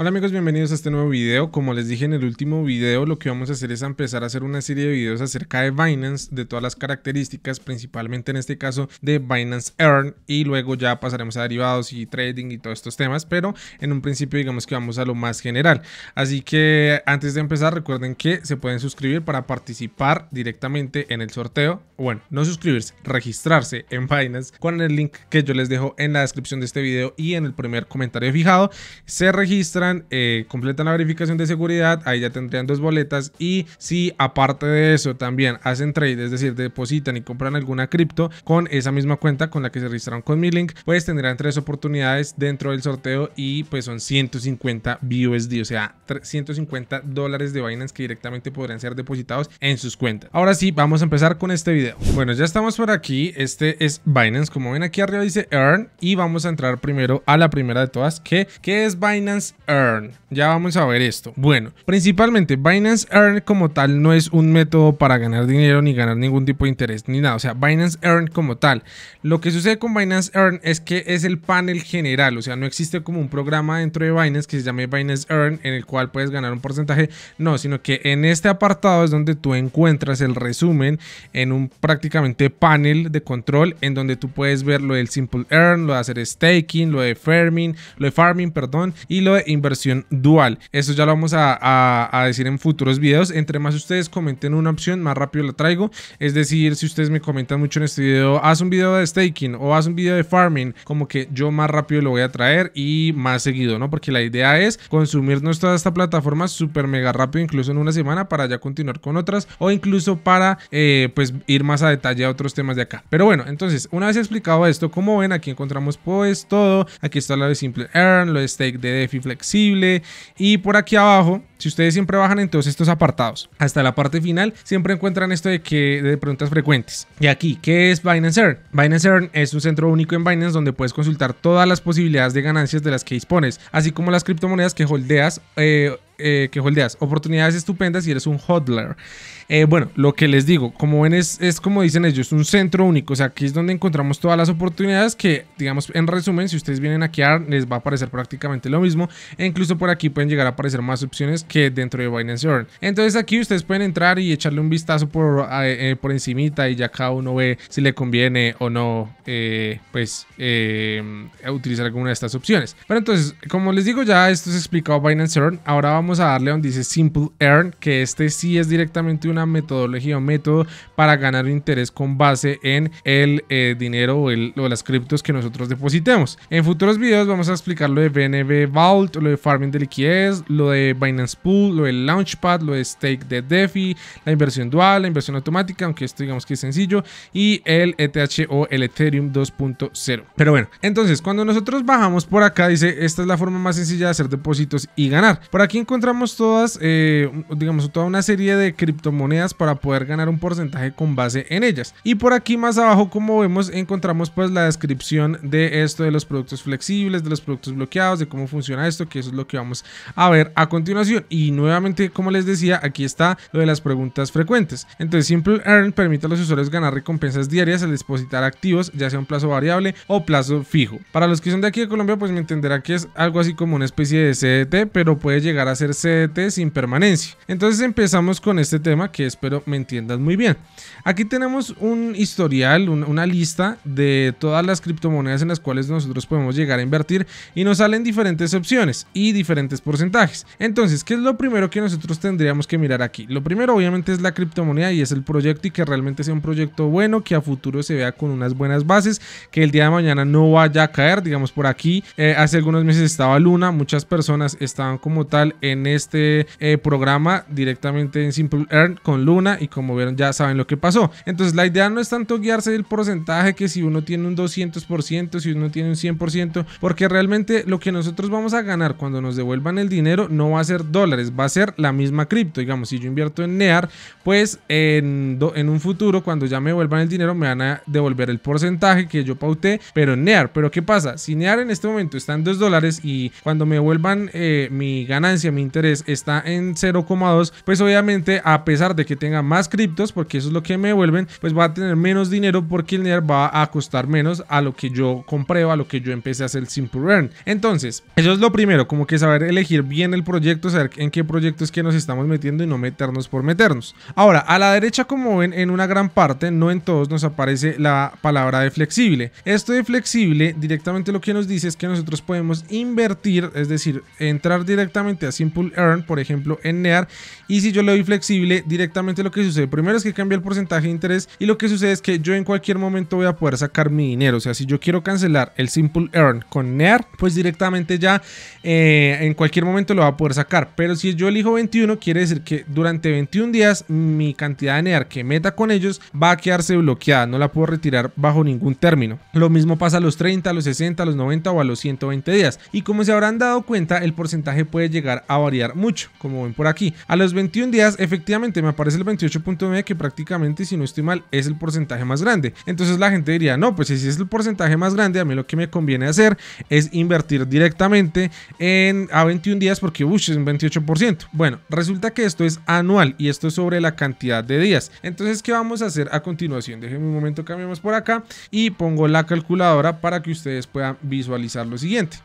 Hola amigos, bienvenidos a este nuevo video. Como les dije en el último video, lo que vamos a hacer es empezar a hacer una serie de videos acerca de Binance, de todas las características, principalmente en este caso de Binance Earn, y luego ya pasaremos a derivados y trading y todos estos temas, pero en un principio digamos que vamos a lo más general. Así que antes de empezar, recuerden que se pueden suscribir para participar directamente en el sorteo. Bueno, no suscribirse, registrarse en Binance con el link que yo les dejo en la descripción de este video y en el primer comentario fijado. Se registran eh, completan la verificación de seguridad, ahí ya tendrían dos boletas. Y si aparte de eso también hacen trade, es decir, depositan y compran alguna cripto con esa misma cuenta con la que se registraron con mi link, pues tendrán tres oportunidades dentro del sorteo y pues son 150 BUSD, o sea, 150 dólares de Binance que directamente podrían ser depositados en sus cuentas. Ahora sí, vamos a empezar con este video. Bueno, ya estamos por aquí. Este es Binance. Como ven aquí arriba dice Earn y vamos a entrar primero a la primera de todas, que, que es Binance Earn. Ya vamos a ver esto. Bueno, principalmente Binance Earn como tal no es un método para ganar dinero ni ganar ningún tipo de interés ni nada. O sea, Binance Earn como tal. Lo que sucede con Binance Earn es que es el panel general. O sea, no existe como un programa dentro de Binance que se llame Binance Earn en el cual puedes ganar un porcentaje. No, sino que en este apartado es donde tú encuentras el resumen en un prácticamente panel de control en donde tú puedes ver lo del Simple Earn, lo de hacer staking, lo de farming, lo de farming, perdón, y lo de inversión versión dual. Eso ya lo vamos a, decir en futuros videos. Entre más ustedes comenten una opción, más rápido la traigo. Es decir, si ustedes me comentan mucho en este video, haz un video de staking o haz un video de farming, como que yo más rápido lo voy a traer y más seguido, ¿no? Porque la idea es consumirnos toda esta plataforma súper mega rápido, incluso en una semana, para ya continuar con otras o incluso para eh, pues ir más a detalle a otros temas de acá. Pero bueno, entonces, una vez explicado esto, como ven, aquí encontramos pues todo. Aquí está la de Simple Earn, lo de stake de DeFi Flexible y por aquí abajo, si ustedes siempre bajan en todos estos apartados, hasta la parte final, siempre encuentran esto de que de preguntas frecuentes. Y aquí, ¿qué es Binance Earn? Binance Earn es un centro único en Binance donde puedes consultar todas las posibilidades de ganancias de las que dispones, así como las criptomonedas que holdeas eh, eh, que holdeas oportunidades estupendas y eres un hodler. Eh, bueno, lo que les digo, como ven, es, como dicen ellos, es un centro único. O sea, aquí es donde encontramos todas las oportunidades que, digamos, en resumen, si ustedes vienen a quedar, les va a aparecer prácticamente lo mismo. E incluso por aquí pueden llegar a aparecer más opciones que dentro de Binance Earn. Entonces aquí ustedes pueden entrar y echarle un vistazo por, eh, por encimita y ya cada uno ve si le conviene o no, eh, pues, utilizar alguna de estas opciones. Pero entonces, como les digo, ya esto es explicado Binance Earn. Ahora vamos a darle donde dice Simple Earn, que este sí es directamente una metodología o método para ganar interés con base en el eh, dinero o, las criptos que nosotros depositemos. En futuros videos vamos a explicar lo de BNB Vault, lo de Farming de liquidez, lo de Binance Pool, lo de Launchpad, lo de Stake de DeFi, la inversión dual, la inversión automática, aunque esto digamos que es sencillo, y el ETH o el Ethereum 2.0. Pero bueno, entonces cuando nosotros bajamos por acá, dice, esta es la forma más sencilla de hacer depósitos y ganar. Por aquí encontramos encontramos todas, eh, digamos, toda una serie de criptomonedas para poder ganar un porcentaje con base en ellas. Y por aquí más abajo, como vemos, encontramos pues la descripción de esto de los productos flexibles, de los productos bloqueados, de cómo funciona esto, que eso es lo que vamos a ver a continuación. Y nuevamente, como les decía, aquí está lo de las preguntas frecuentes. Entonces, Simple Earn permite a los usuarios ganar recompensas diarias al depositar activos, ya sea un plazo variable o plazo fijo. Para los que son de aquí de Colombia, pues me entenderá que es algo así como una especie de CDT, pero puede llegar a ser ct CDT sin permanencia. Entonces empezamos con este tema que espero me entiendas muy bien. Aquí tenemos un historial, una lista de todas las criptomonedas en las cuales nosotros podemos llegar a invertir y nos salen diferentes opciones y diferentes porcentajes. Entonces, ¿qué es lo primero que nosotros tendríamos que mirar aquí? Lo primero obviamente es la criptomoneda y es el proyecto y que realmente sea un proyecto bueno, que a futuro se vea con unas buenas bases, que el día de mañana no vaya a caer, digamos por aquí. Eh, hace algunos meses estaba Luna, muchas personas estaban como tal en en este eh, programa directamente en Simple Earn con Luna y como vieron ya saben lo que pasó. Entonces la idea no es tanto guiarse del porcentaje que si uno tiene un 200%, si uno tiene un 100%, porque realmente lo que nosotros vamos a ganar cuando nos devuelvan el dinero no va a ser dólares, va a ser la misma cripto. Digamos, si yo invierto en NEAR, pues en, en un futuro cuando ya me devuelvan el dinero me van a devolver el porcentaje que yo pauté, pero en NEAR. Pero ¿qué pasa? Si NEAR en este momento está en 2 dólares y cuando me devuelvan eh, mi ganancia, interés está en 0,2, pues obviamente a pesar de que tenga más criptos, porque eso es lo que me devuelven, pues va a tener menos dinero porque el dinero va a costar menos a lo que yo compré o a lo que yo empecé a hacer Simple Earn. Entonces, eso es lo primero, como que saber elegir bien el proyecto, saber en qué proyecto es que nos estamos metiendo y no meternos por meternos. Ahora, a la derecha, como ven, en una gran parte, no en todos, nos aparece la palabra de flexible. Esto de flexible directamente lo que nos dice es que nosotros podemos invertir, es decir, entrar directamente a Simple Earn, por ejemplo, en NEAR. Y si yo le doy flexible, directamente lo que sucede primero es que cambia el porcentaje de interés y lo que sucede es que yo en cualquier momento voy a poder sacar mi dinero. O sea, si yo quiero cancelar el Simple Earn con NEAR, pues directamente ya eh, en cualquier momento lo va a poder sacar. Pero si yo elijo 21, quiere decir que durante 21 días mi cantidad de NEAR que meta con ellos va a quedarse bloqueada. No la puedo retirar bajo ningún término. Lo mismo pasa a los 30, a los 60, a los 90 o a los 120 días. Y como se habrán dado cuenta, el porcentaje puede llegar a variar mucho, como ven por aquí. A los 21 días, efectivamente, me aparece el 28.9, que prácticamente, si no estoy mal, es el porcentaje más grande. Entonces la gente diría, no, pues si es el porcentaje más grande, a mí lo que me conviene hacer es invertir directamente en a 21 días porque, es un 28%. Bueno, resulta que esto es anual y esto es sobre la cantidad de días. Entonces, ¿qué vamos a hacer a continuación? Déjenme un momento, cambiamos por acá y pongo la calculadora para que ustedes puedan visualizar lo siguiente.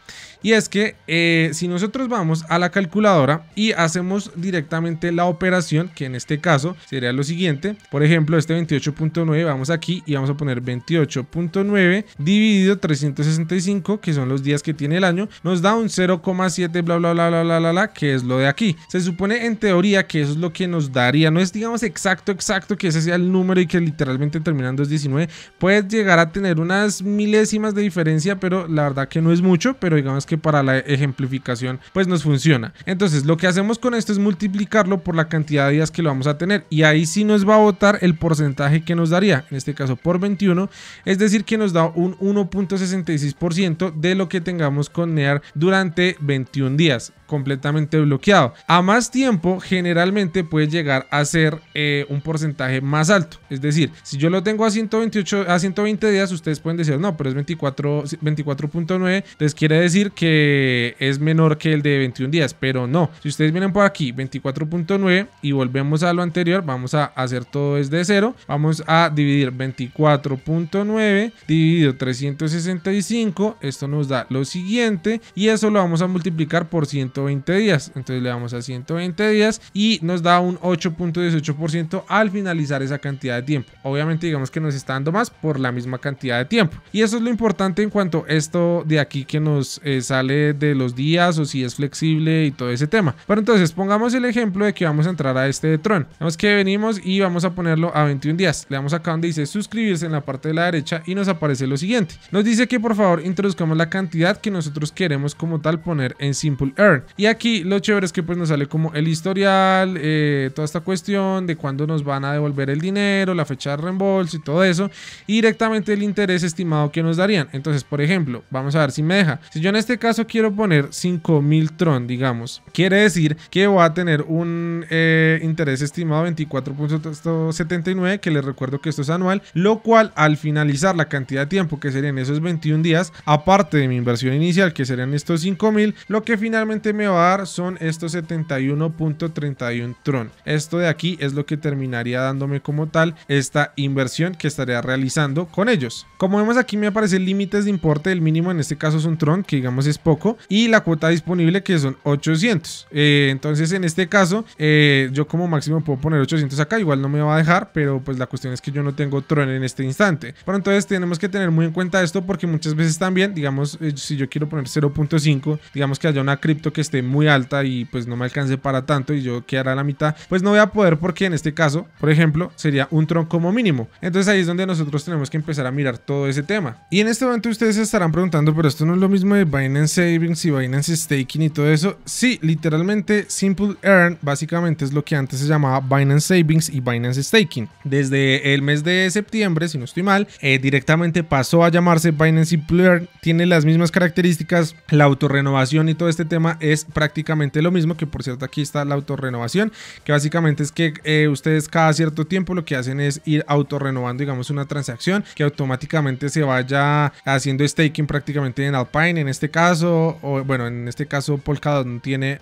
Y es que eh, si nosotros vamos a la calculadora y hacemos directamente la operación, que en este caso sería lo siguiente. Por ejemplo, este 28.9, vamos aquí y vamos a poner 28.9 dividido 365, que son los días que tiene el año, nos da un 0,7 bla bla bla bla bla bla, que es lo de aquí. Se supone en teoría que eso es lo que nos daría. No es digamos exacto, exacto que ese sea el número y que literalmente terminando es 19. Puedes llegar a tener unas milésimas de diferencia, pero la verdad que no es mucho, pero digamos que para la ejemplificación pues nos funciona. Entonces lo que hacemos con esto es multiplicarlo por la cantidad de días que lo vamos a tener y ahí sí nos va a votar el porcentaje que nos daría, en este caso por 21, es decir que nos da un 1.66% de lo que tengamos con NEAR durante 21 días completamente bloqueado. A más tiempo, generalmente puede llegar a ser eh, un porcentaje más alto. Es decir, si yo lo tengo a 128 a 120 días, ustedes pueden decir, no, pero es 24 24.9, les quiere decir que es menor que el de 21 días, pero no. Si ustedes vienen por aquí 24.9 y volvemos a lo anterior, vamos a hacer todo desde cero. Vamos a dividir 24.9 dividido 365, esto nos da lo siguiente y eso lo vamos a multiplicar por 120 20 días. Entonces le damos a 120 días y nos da un 8.18% al finalizar esa cantidad de tiempo. Obviamente digamos que nos está dando más por la misma cantidad de tiempo. Y eso es lo importante en cuanto a esto de aquí que nos eh, sale de los días o si es flexible y todo ese tema. Pero entonces pongamos el ejemplo de que vamos a entrar a este de Tron. Vemos que venimos y vamos a ponerlo a 21 días. Le damos acá donde dice suscribirse en la parte de la derecha y nos aparece lo siguiente. Nos dice que por favor introduzcamos la cantidad que nosotros queremos como tal poner en Simple Earn y aquí lo chévere es que pues nos sale como el historial, eh, toda esta cuestión de cuándo nos van a devolver el dinero, la fecha de reembolso y todo eso, y directamente el interés estimado que nos darían. Entonces, por ejemplo, vamos a ver si me deja. Si yo en este caso quiero poner 5000 Tron, digamos, quiere decir que voy a tener un eh, interés estimado 24.79, que les recuerdo que esto es anual, lo cual al finalizar la cantidad de tiempo que serían esos 21 días, aparte de mi inversión inicial, que serían estos 5000, lo que finalmente me va a dar son estos 71.31 Tron. Esto de aquí es lo que terminaría dándome como tal esta inversión que estaría realizando con ellos. Como vemos aquí me aparecen límites de importe, el mínimo en este caso es un Tron, que digamos es poco, y la cuota disponible que son 800. Eh, entonces en este caso eh, yo como máximo puedo poner 800 acá, igual no me va a dejar, pero pues la cuestión es que yo no tengo Tron en este instante. Pero entonces tenemos que tener muy en cuenta esto porque muchas veces también, digamos, eh, si yo quiero poner 0.5, digamos que haya una cripto que esté muy alta y pues no me alcance para tanto y yo quedara a la mitad, pues no voy a poder porque en este caso, por ejemplo, sería un tronco como mínimo. Entonces ahí es donde nosotros tenemos que empezar a mirar todo ese tema. Y en este momento ustedes estarán preguntando, pero esto no es lo mismo de Binance Savings y Binance Staking y todo eso. si, literalmente Simple Earn básicamente es lo que antes se llamaba Binance Savings y Binance Staking. Desde el mes de septiembre, si no estoy mal, eh, directamente pasó a llamarse Binance Simple Earn. Tiene las mismas características, la autorrenovación y todo este tema es es prácticamente lo mismo, que por cierto aquí está la autorrenovación, que básicamente es que eh, ustedes cada cierto tiempo lo que hacen es ir autorrenovando, digamos, una transacción que automáticamente se vaya haciendo staking prácticamente en Alpine, en este caso, o bueno, en este caso Polkadot no tiene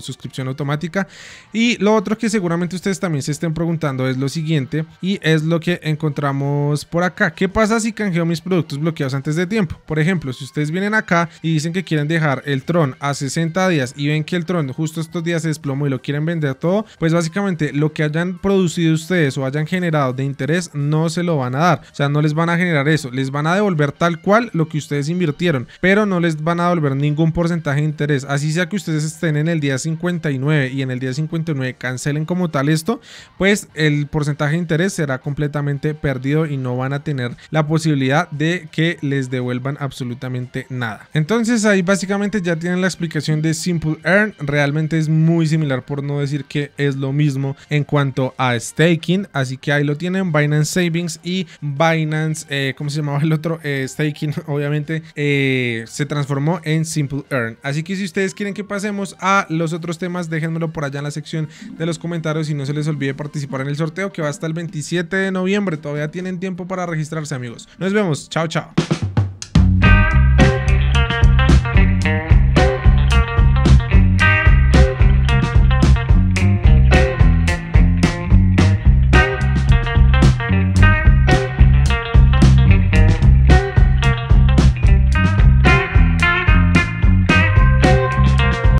suscripción automática. Y lo otro que seguramente ustedes también se estén preguntando es lo siguiente, y es lo que encontramos por acá. ¿Qué pasa si canjeo mis productos bloqueados antes de tiempo? Por ejemplo, si ustedes vienen acá y dicen que quieren dejar el Tron a 60 días y ven que el trono justo estos días se desplomó y lo quieren vender todo, pues básicamente lo que hayan producido ustedes o hayan generado de interés no se lo van a dar. O sea, no les van a generar eso. Les van a devolver tal cual lo que ustedes invirtieron, pero no les van a devolver ningún porcentaje de interés. Así sea que ustedes estén en el día 59 y en el día 59 cancelen como tal esto, pues el porcentaje de interés será completamente perdido y no van a tener la posibilidad de que les devuelvan absolutamente nada. Entonces ahí básicamente ya tienen la explicación de Simple Earn realmente es muy similar por no decir que es lo mismo en cuanto a staking. Así que ahí lo tienen, Binance Savings y Binance, eh, ¿cómo se llamaba el otro? Eh, staking, obviamente, eh, se transformó en Simple Earn. Así que si ustedes quieren que pasemos a los otros temas, déjenmelo por allá en la sección de los comentarios y no se les olvide participar en el sorteo que va hasta el 27 de noviembre. Todavía tienen tiempo para registrarse amigos. Nos vemos, chao chao.